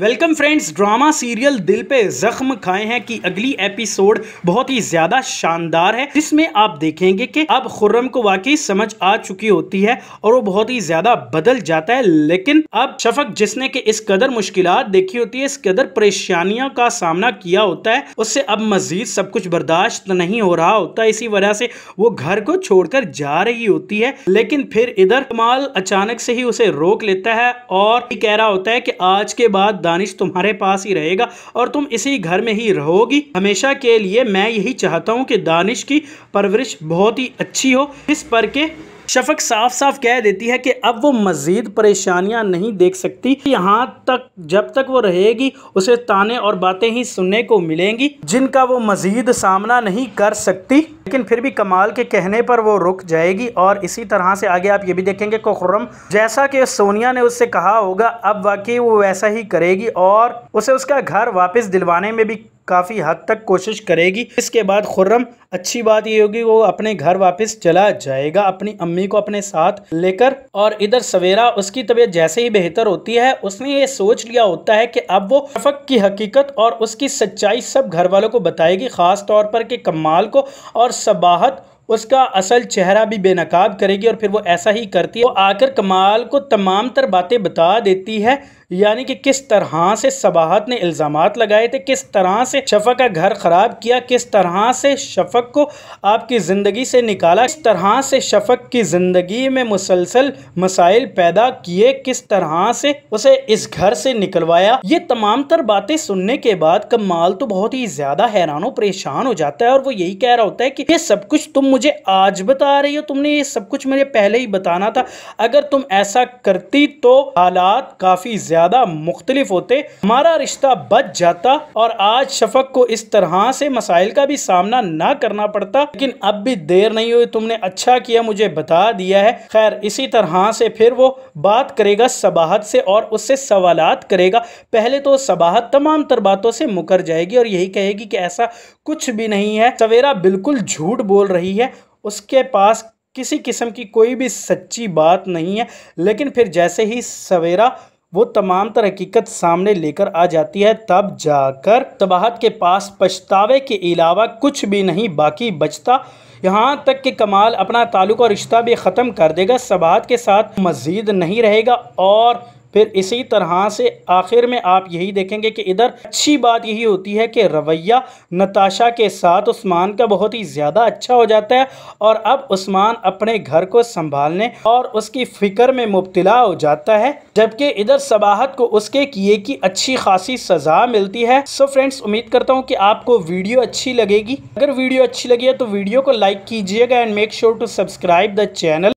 welcome friends drama serial दिल पे जख्म खाए हैं कि अगली एपिसोड बहुत ही ज़्यादा शानदार है जिसमें आप देखेंगे कि अब खुर्रम को वाकई समझ आ चुकी होती है और वो बहुत ही ज़्यादा बदल जाता है लेकिन अब शफक जिसने के इस कदर मुश्किल देखी होती है इस कदर परेशानियों का सामना किया होता है उससे अब मजीद सब कुछ बर्दाश्त नहीं हो रहा होता इसी वजह से वो घर को छोड़कर जा रही होती है लेकिन फिर इधर कमाल अचानक से ही उसे रोक लेता है और कह रहा होता है कि आज के बाद दानिश तुम्हारे पास ही रहेगा और तुम इसी घर में ही रहोगी हमेशा के लिए मैं यही चाहता हूँ कि दानिश की परवरिश बहुत ही अच्छी हो इस पर के शफक साफ साफ कह देती है कि अब वो मज़ीद परेशानियां नहीं देख सकती यहाँ तक जब तक वो रहेगी उसे ताने और बातें ही सुनने को मिलेंगी जिनका वो मज़ीद सामना नहीं कर सकती लेकिन फिर भी कमाल के कहने पर वो रुक जाएगी और इसी तरह से आगे आप ये भी देखेंगे को खुर्रम जैसा कि सोनिया ने उससे कहा होगा अब वाकई वो वैसा ही करेगी और उसे उसका घर वापस दिलवाने में भी काफ़ी हद तक कोशिश करेगी इसके बाद खुर्रम अच्छी बात ये होगी वो अपने घर वापस चला जाएगा अपनी अम्मी को अपने साथ लेकर और इधर सवेरा उसकी तबीयत जैसे ही बेहतर होती है उसने ये सोच लिया होता है कि अब वो शफक की हकीकत और उसकी सच्चाई सब घर वालों को बताएगी ख़ास तौर पर कि कमाल को और सबाहत उसका असल चेहरा भी बेनकाब करेगी और फिर वो ऐसा ही करती है वो आकर कमाल को तमाम तर बातें बता देती है यानी कि किस तरह से सबाहत ने इल्ज़ाम लगाए थे किस तरह से शफक का घर ख़राब किया किस तरह से शफक को आपकी ज़िंदगी से निकाला किस तरह से शफक की ज़िंदगी में मुसलसल मसाइल पैदा किए किस तरह से उसे इस घर से निकलवाया ये तमाम तर बातें सुनने के बाद कमाल तो बहुत ही ज़्यादा हैरानों परेशान हो जाता है और वो यही कह रहा होता है कि ये सब कुछ तुम मुझे आज बता रही हो तुमने ये सब कुछ मुझे पहले ही बताना था अगर तुम ऐसा करती तो हालात काफ़ी ज़्यादा ज़्यादा मुख्तलिफ होते हमारा रिश्ता बच जाता और आज शफक को इस तरह से मसाइल का भी सामना ना करना पड़ता लेकिन अब भी देर नहीं हुई तुमने अच्छा किया मुझे बता दिया है खैर इसी तरह से फिर वो बात करेगा सबाहत से और उससे सवाल करेगा पहले तो सबाहत तमाम तर बातों से मुकर जाएगी और यही कहेगी कि ऐसा कुछ भी नहीं है सवेरा बिल्कुल झूठ बोल रही है उसके पास किसी किस्म की कोई भी सच्ची बात नहीं है लेकिन फिर जैसे ही सवेरा वो तमाम तर हकीकत सामने लेकर आ जाती है तब जाकर तबाहत के पास पछतावे के अलावा कुछ भी नहीं बाकी बचता यहाँ तक कि कमाल अपना ताल्लुक और रिश्ता भी ख़त्म कर देगा सबात के साथ मज़ीद नहीं रहेगा और फिर इसी तरह से आखिर में आप यही देखेंगे कि इधर अच्छी बात यही होती है कि रवैया नताशा के साथ उस्मान का बहुत ही ज़्यादा अच्छा हो जाता है और अब उस्मान अपने घर को संभालने और उसकी फ़िक्र में मुबतला हो जाता है जबकि इधर सबाहत को उसके किए की अच्छी खासी सज़ा मिलती है सो फ्रेंड्स उम्मीद करता हूँ कि आपको वीडियो अच्छी लगेगी अगर वीडियो अच्छी लगी है तो वीडियो को लाइक कीजिएगा and make sure to subscribe the channel